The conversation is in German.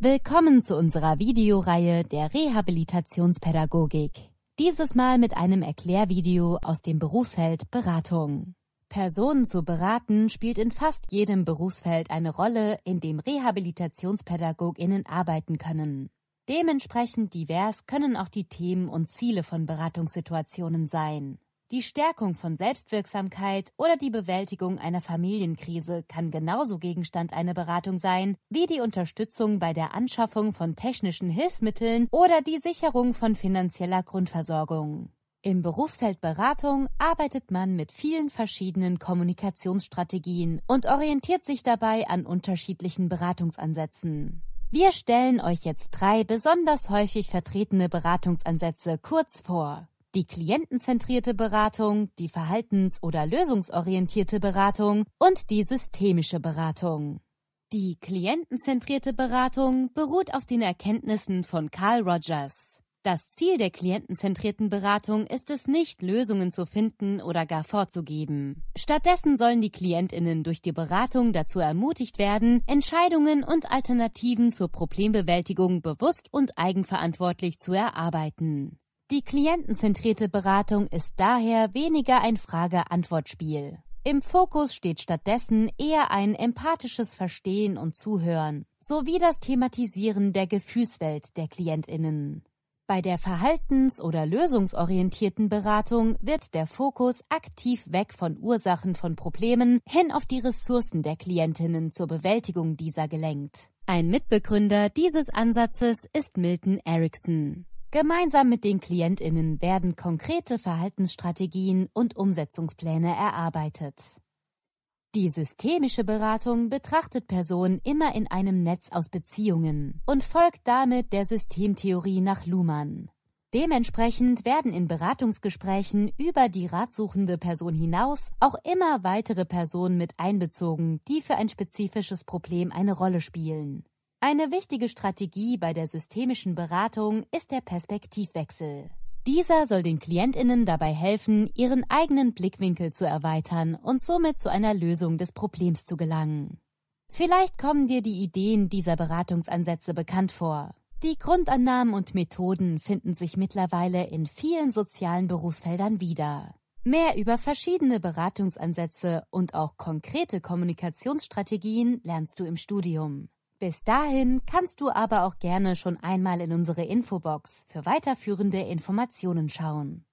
Willkommen zu unserer Videoreihe der Rehabilitationspädagogik. Dieses Mal mit einem Erklärvideo aus dem Berufsfeld Beratung. Personen zu beraten spielt in fast jedem Berufsfeld eine Rolle, in dem Rehabilitationspädagoginnen arbeiten können. Dementsprechend divers können auch die Themen und Ziele von Beratungssituationen sein. Die Stärkung von Selbstwirksamkeit oder die Bewältigung einer Familienkrise kann genauso Gegenstand einer Beratung sein wie die Unterstützung bei der Anschaffung von technischen Hilfsmitteln oder die Sicherung von finanzieller Grundversorgung. Im Berufsfeld Beratung arbeitet man mit vielen verschiedenen Kommunikationsstrategien und orientiert sich dabei an unterschiedlichen Beratungsansätzen. Wir stellen euch jetzt drei besonders häufig vertretene Beratungsansätze kurz vor die klientenzentrierte Beratung, die verhaltens- oder lösungsorientierte Beratung und die systemische Beratung. Die klientenzentrierte Beratung beruht auf den Erkenntnissen von Carl Rogers. Das Ziel der klientenzentrierten Beratung ist es nicht, Lösungen zu finden oder gar vorzugeben. Stattdessen sollen die Klientinnen durch die Beratung dazu ermutigt werden, Entscheidungen und Alternativen zur Problembewältigung bewusst und eigenverantwortlich zu erarbeiten. Die klientenzentrierte Beratung ist daher weniger ein Frage-Antwort-Spiel. Im Fokus steht stattdessen eher ein empathisches Verstehen und Zuhören sowie das Thematisieren der Gefühlswelt der Klientinnen. Bei der verhaltens- oder lösungsorientierten Beratung wird der Fokus aktiv weg von Ursachen von Problemen hin auf die Ressourcen der Klientinnen zur Bewältigung dieser gelenkt. Ein Mitbegründer dieses Ansatzes ist Milton Erickson. Gemeinsam mit den Klientinnen werden konkrete Verhaltensstrategien und Umsetzungspläne erarbeitet. Die systemische Beratung betrachtet Personen immer in einem Netz aus Beziehungen und folgt damit der Systemtheorie nach Luhmann. Dementsprechend werden in Beratungsgesprächen über die ratsuchende Person hinaus auch immer weitere Personen mit einbezogen, die für ein spezifisches Problem eine Rolle spielen. Eine wichtige Strategie bei der systemischen Beratung ist der Perspektivwechsel. Dieser soll den Klientinnen dabei helfen, ihren eigenen Blickwinkel zu erweitern und somit zu einer Lösung des Problems zu gelangen. Vielleicht kommen dir die Ideen dieser Beratungsansätze bekannt vor. Die Grundannahmen und Methoden finden sich mittlerweile in vielen sozialen Berufsfeldern wieder. Mehr über verschiedene Beratungsansätze und auch konkrete Kommunikationsstrategien lernst du im Studium. Bis dahin kannst du aber auch gerne schon einmal in unsere Infobox für weiterführende Informationen schauen.